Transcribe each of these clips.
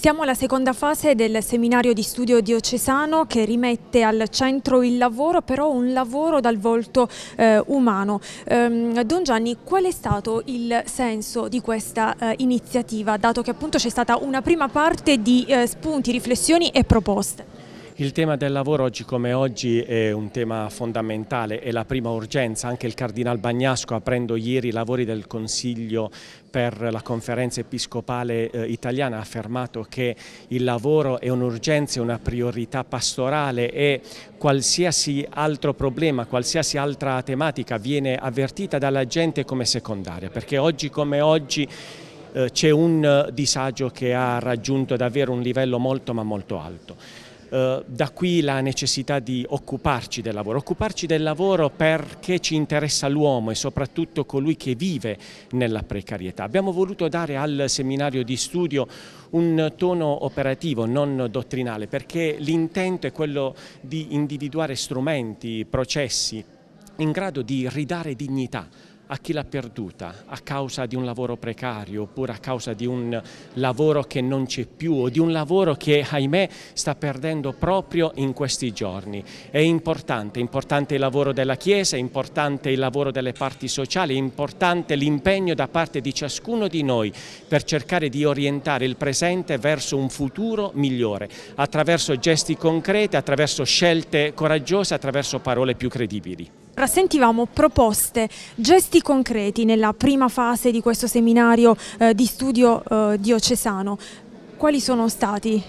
Siamo alla seconda fase del seminario di studio diocesano che rimette al centro il lavoro, però un lavoro dal volto eh, umano. Ehm, Don Gianni, qual è stato il senso di questa eh, iniziativa, dato che appunto c'è stata una prima parte di eh, spunti, riflessioni e proposte? Il tema del lavoro oggi come oggi è un tema fondamentale, è la prima urgenza, anche il Cardinal Bagnasco aprendo ieri i lavori del Consiglio per la conferenza episcopale eh, italiana ha affermato che il lavoro è un'urgenza, è una priorità pastorale e qualsiasi altro problema, qualsiasi altra tematica viene avvertita dalla gente come secondaria, perché oggi come oggi eh, c'è un eh, disagio che ha raggiunto davvero un livello molto ma molto alto. Eh, da qui la necessità di occuparci del lavoro, occuparci del lavoro perché ci interessa l'uomo e soprattutto colui che vive nella precarietà. Abbiamo voluto dare al seminario di studio un tono operativo, non dottrinale, perché l'intento è quello di individuare strumenti, processi in grado di ridare dignità a chi l'ha perduta a causa di un lavoro precario oppure a causa di un lavoro che non c'è più o di un lavoro che ahimè sta perdendo proprio in questi giorni. È importante, è importante il lavoro della Chiesa, è importante il lavoro delle parti sociali, è importante l'impegno da parte di ciascuno di noi per cercare di orientare il presente verso un futuro migliore, attraverso gesti concreti, attraverso scelte coraggiose, attraverso parole più credibili. Rassentivamo proposte, gesti concreti nella prima fase di questo seminario eh, di studio eh, diocesano. Quali sono stati?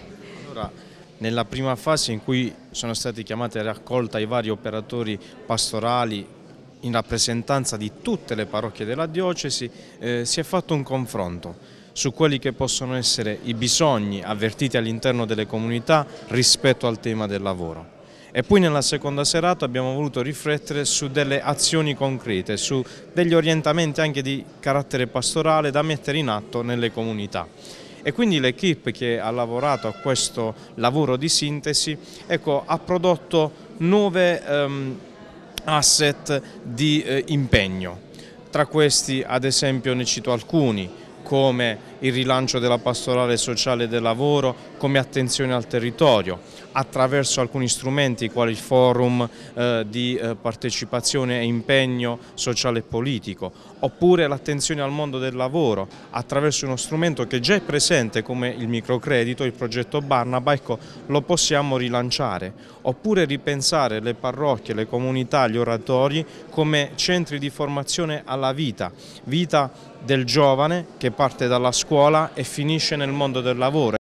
Allora, nella prima fase in cui sono stati chiamati a raccolta i vari operatori pastorali in rappresentanza di tutte le parrocchie della diocesi, eh, si è fatto un confronto su quelli che possono essere i bisogni avvertiti all'interno delle comunità rispetto al tema del lavoro e poi nella seconda serata abbiamo voluto riflettere su delle azioni concrete, su degli orientamenti anche di carattere pastorale da mettere in atto nelle comunità e quindi l'equipe che ha lavorato a questo lavoro di sintesi ecco, ha prodotto nuove ehm, asset di eh, impegno. Tra questi ad esempio ne cito alcuni come il rilancio della pastorale sociale del lavoro, come attenzione al territorio, attraverso alcuni strumenti quali il forum eh, di eh, partecipazione e impegno sociale e politico, oppure l'attenzione al mondo del lavoro attraverso uno strumento che già è presente come il microcredito, il progetto Barnaba, ecco, lo possiamo rilanciare, oppure ripensare le parrocchie, le comunità, gli oratori come centri di formazione alla vita, vita del giovane che parte dalla scuola e finisce nel mondo del lavoro.